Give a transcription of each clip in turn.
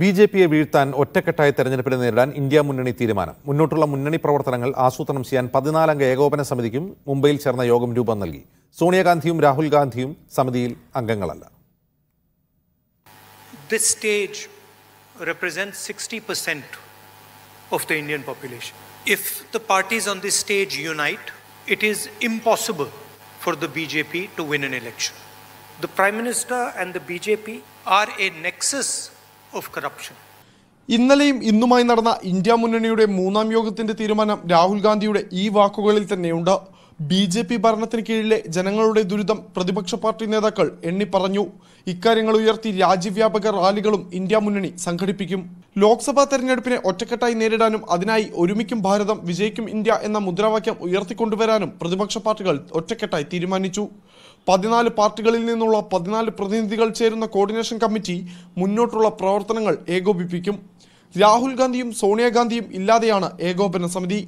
B J പിയെ വീഴ്ത്താൻ ഒറ്റക്കെട്ടായ തെരഞ്ഞെടുപ്പിനെ നേരിടാൻ ഇന്ത്യ മുന്നണി തീരുമാനം മുന്നോട്ടുള്ള മുന്നണി പ്രവർത്തനങ്ങൾ ആസൂത്രണം ചെയ്യാൻ പതിനാലംഗ ഏകോപന സമിതിക്കും മുംബൈയിൽ ചേർന്ന യോഗം രൂപം നൽകി സോണിയാഗാന്ധിയും രാഹുൽ ഗാന്ധിയും സമിതിയിൽ This stage represents 60% of the Indian population. If the parties on this stage unite, it is impossible for the BJP to win an election. The Prime Minister and the BJP are a nexus of corruption ഇന്നലെയും ഇന്നുമായി നടന്ന India മുന്നണിയുടെ മൂന്നാം യോഗത്തിന്റെ തീരുമാനം രാഹുൽ ഗാന്ധിയുടെ ഈ വാക്കുകളിൽ തന്നെയുണ്ട് ബി ജെ പി ഭരണത്തിന് കീഴിലെ ജനങ്ങളുടെ ദുരിതം പ്രതിപക്ഷ പാർട്ടി നേതാക്കൾ എണ്ണി പറഞ്ഞു ഇക്കാര്യങ്ങൾ ഉയർത്തി രാജ്യവ്യാപക റാലികളും ഇന്ത്യ മുന്നണി സംഘടിപ്പിക്കും ലോക്സഭാ തെരഞ്ഞെടുപ്പിനെ ഒറ്റക്കെട്ടായി നേരിടാനും അതിനായി ഒരുമിക്കും ഭാരതം വിജയിക്കും ഇന്ത്യ എന്ന മുദ്രാവാക്യം ഉയർത്തിക്കൊണ്ടുവരാനും പ്രതിപക്ഷ പാർട്ടികൾ ഒറ്റക്കെട്ടായി തീരുമാനിച്ചു പതിനാല് പാർട്ടികളിൽ നിന്നുള്ള പതിനാല് പ്രതിനിധികൾ ചേരുന്ന കോർഡിനേഷൻ കമ്മിറ്റി മുന്നോട്ടുള്ള പ്രവർത്തനങ്ങൾ ഏകോപിപ്പിക്കും രാഹുൽ ഗാന്ധിയും സോണിയാഗാന്ധിയും ഇല്ലാതെയാണ് ഏകോപന സമിതി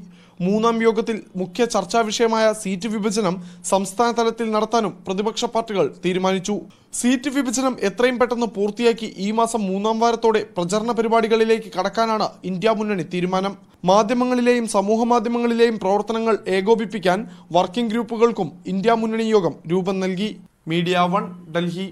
മൂന്നാം യോഗത്തിൽ മുഖ്യ ചർച്ചാ വിഷയമായ സീറ്റ് വിഭജനം സംസ്ഥാന തലത്തിൽ നടത്താനും പ്രതിപക്ഷ പാർട്ടികൾ തീരുമാനിച്ചു സീറ്റ് വിഭജനം എത്രയും പെട്ടെന്ന് പൂർത്തിയാക്കി ഈ മാസം മൂന്നാം വാരത്തോടെ പ്രചരണ പരിപാടികളിലേക്ക് കടക്കാനാണ് ഇന്ത്യ മുന്നണി തീരുമാനം മാധ്യമങ്ങളിലെയും സമൂഹ മാധ്യമങ്ങളിലെയും പ്രവർത്തനങ്ങൾ ഏകോപിപ്പിക്കാൻ വർക്കിംഗ് ഗ്രൂപ്പുകൾക്കും ഇന്ത്യ മുന്നണി യോഗം രൂപം നൽകി മീഡിയ വൺ ഡൽഹി